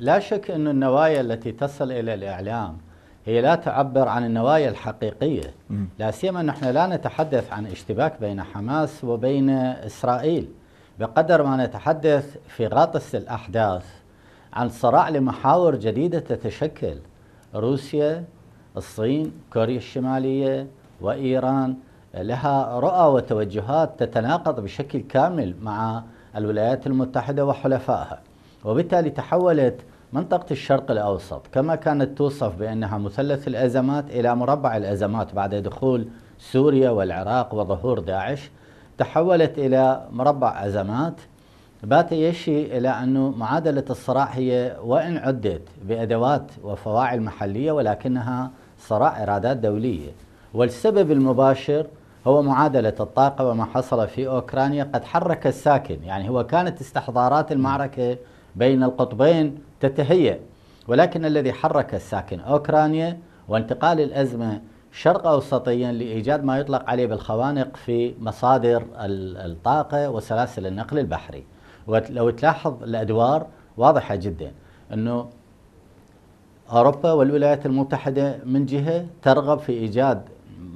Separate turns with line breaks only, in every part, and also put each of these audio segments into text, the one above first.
لا شك أن النوايا التي تصل إلى الإعلام هي لا تعبر عن النوايا الحقيقية لا سيما نحن لا نتحدث عن اشتباك بين حماس وبين إسرائيل بقدر ما نتحدث في غاطس الأحداث عن صراع لمحاور جديدة تتشكل روسيا الصين كوريا الشمالية وإيران لها رؤى وتوجهات تتناقض بشكل كامل مع الولايات المتحدة وحلفائها وبالتالي تحولت منطقة الشرق الأوسط كما كانت توصف بأنها مثلث الأزمات إلى مربع الأزمات بعد دخول سوريا والعراق وظهور داعش تحولت إلى مربع أزمات بات يشي إلى أنه معادلة الصراع هي وإن عدت بأدوات وفواعل محلية ولكنها صراع إرادات دولية والسبب المباشر هو معادلة الطاقة وما حصل في أوكرانيا قد حرك الساكن يعني هو كانت استحضارات المعركة بين القطبين تتهيأ ولكن الذي حرك الساكن أوكرانيا وانتقال الأزمة شرق أوسطيا لإيجاد ما يطلق عليه بالخوانق في مصادر الطاقة وسلاسل النقل البحري ولو تلاحظ الأدوار واضحة جدا أنه أوروبا والولايات المتحدة من جهة ترغب في إيجاد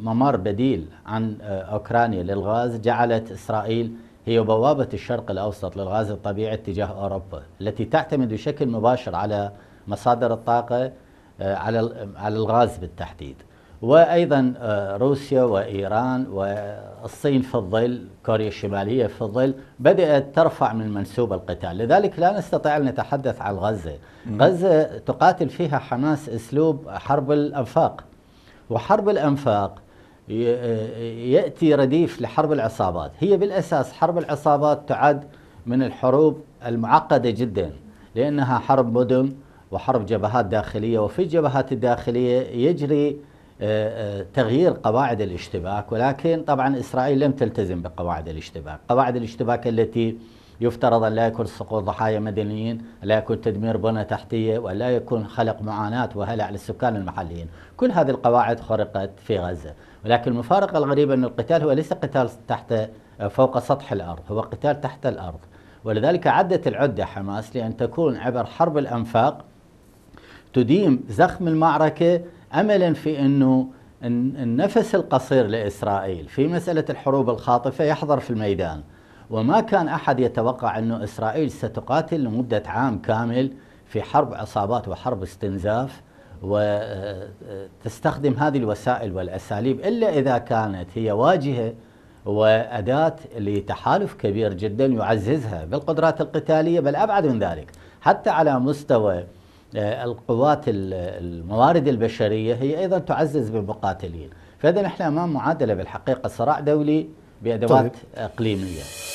ممر بديل عن آه، أوكرانيا للغاز جعلت إسرائيل هي بوابة الشرق الأوسط للغاز الطبيعي اتجاه أوروبا التي تعتمد بشكل مباشر على مصادر الطاقة آه، على على الغاز بالتحديد وأيضا آه، روسيا وإيران والصين في الظل كوريا الشمالية في الظل بدأت ترفع من منسوب القتال لذلك لا نستطيع أن نتحدث عن غزة غزة تقاتل فيها حماس أسلوب حرب الأنفاق وحرب الأنفاق ياتي رديف لحرب العصابات هي بالاساس حرب العصابات تعد من الحروب المعقده جدا لانها حرب مدن وحرب جبهات داخليه وفي الجبهات الداخليه يجري آه، آه، تغيير قواعد الاشتباك ولكن طبعا اسرائيل لم تلتزم بقواعد الاشتباك قواعد الاشتباك التي يفترض أن لا يكون سقوط ضحايا مدنيين لا يكون تدمير بنى تحتية ولا يكون خلق معاناة وهلع للسكان المحليين كل هذه القواعد خرقت في غزة ولكن المفارقة الغريبة أن القتال هو ليس قتال تحت آه، فوق سطح الأرض هو قتال تحت الأرض ولذلك عدت العدة حماس لأن تكون عبر حرب الأنفاق تديم زخم المعركة أملا في أنه النفس القصير لإسرائيل في مسألة الحروب الخاطفة يحضر في الميدان وما كان أحد يتوقع أن إسرائيل ستقاتل لمدة عام كامل في حرب عصابات وحرب استنزاف وتستخدم هذه الوسائل والأساليب إلا إذا كانت هي واجهة وأداة لتحالف كبير جدا يعززها بالقدرات القتالية بل أبعد من ذلك حتى على مستوى آه، القوات الموارد البشرية هي أيضا تعزز بالمقاتلين فإذا نحن أمام معادلة بالحقيقة صراع دولي بأدوات طيب. إقليمية